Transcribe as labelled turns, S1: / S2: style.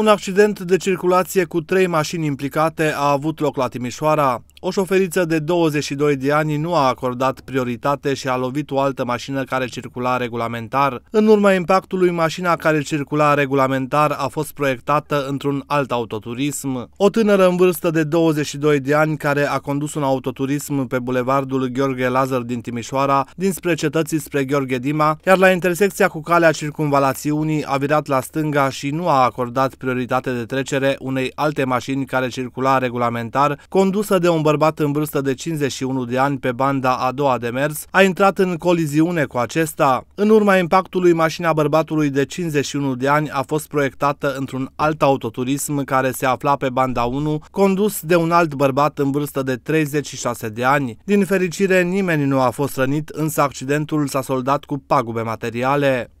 S1: Un accident de circulație cu trei mașini implicate a avut loc la Timișoara. O șoferiță de 22 de ani nu a acordat prioritate și a lovit o altă mașină care circula regulamentar. În urma impactului, mașina care circula regulamentar a fost proiectată într-un alt autoturism. O tânără în vârstă de 22 de ani care a condus un autoturism pe bulevardul Gheorghe Lazar din Timișoara, dinspre cetății spre Gheorghe Dima, iar la intersecția cu calea circunvalațiunii a virat la stânga și nu a acordat prioritate de trecere unei alte mașini care circula regulamentar, condusă de un bărbat în vârstă de 51 de ani pe banda a doua de mers a intrat în coliziune cu acesta. În urma impactului, mașina bărbatului de 51 de ani a fost proiectată într-un alt autoturism care se afla pe banda 1, condus de un alt bărbat în vârstă de 36 de ani. Din fericire, nimeni nu a fost rănit, însă accidentul s-a soldat cu pagube materiale.